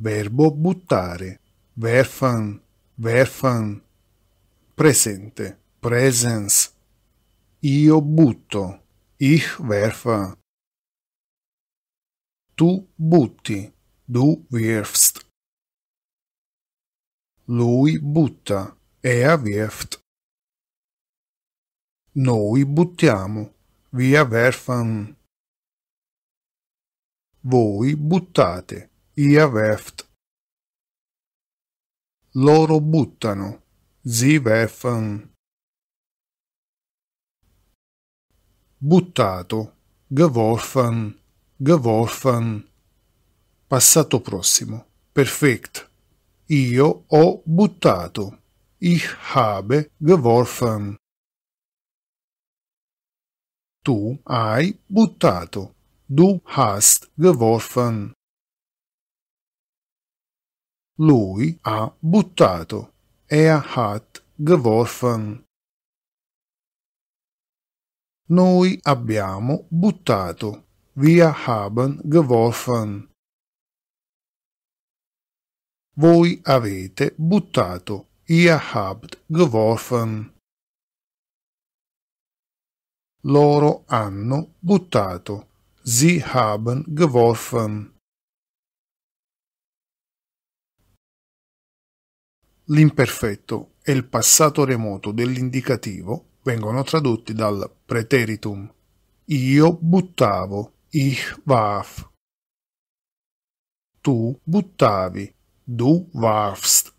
verbo buttare, werfen, werfen, presente, presence, io butto, ich werfe, tu butti, du wirfst, lui butta, er wirft, noi buttiamo, via werfen, voi buttate, ia veft. Loro buttano, si veffan. Buttato, geworfen, geworfen. Passato prossimo, perfect. Io ho buttato. Ich habe geworfen. Tu hai buttato. Du hast geworfen lui ha buttato. Er hat geworfen. Noi abbiamo buttato. Wir haben geworfen. Voi avete buttato. Ihr habt geworfen. Loro hanno buttato. Sie haben geworfen. L'imperfetto e il passato remoto dell'indicativo vengono tradotti dal preteritum. Io buttavo, ich warf. Tu buttavi, du warfst.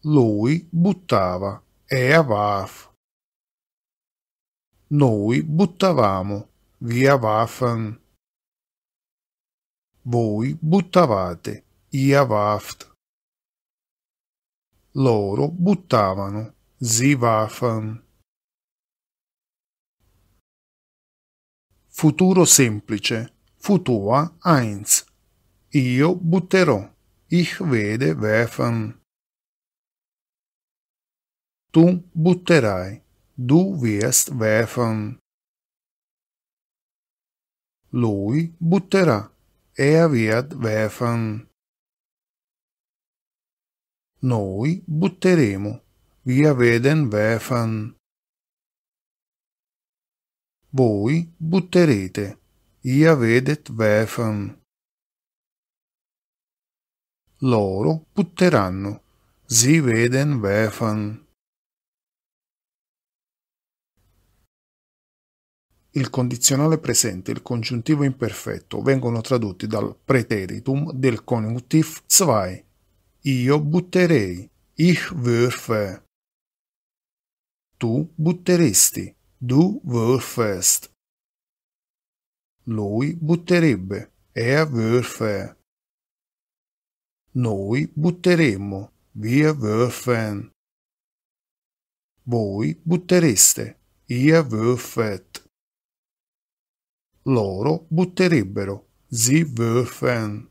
Lui buttava, er warf. Noi buttavamo, wir warfen. Voi buttavate, ihr warft loro buttavano. Sie warfen. Futuro semplice. Futua eins. Io butterò. Ich werde werfen. Tu butterai. Du wirst werfen. Lui butterà. Er wird werfen noi butteremo via veden vefan. Voi butterete, ia vedet vefan. Loro butteranno, si veden vefan. il condizionale presente e il congiuntivo imperfetto vengono tradotti dal preteritum del conjunctiv 2 io butterei. Ich würfe. Tu butteresti. Du würfest. Lui butterebbe. Er würfe. Noi butteremmo. Wir würfen. Voi buttereste. Ihr würfet. Loro butterebbero. Sie würfen.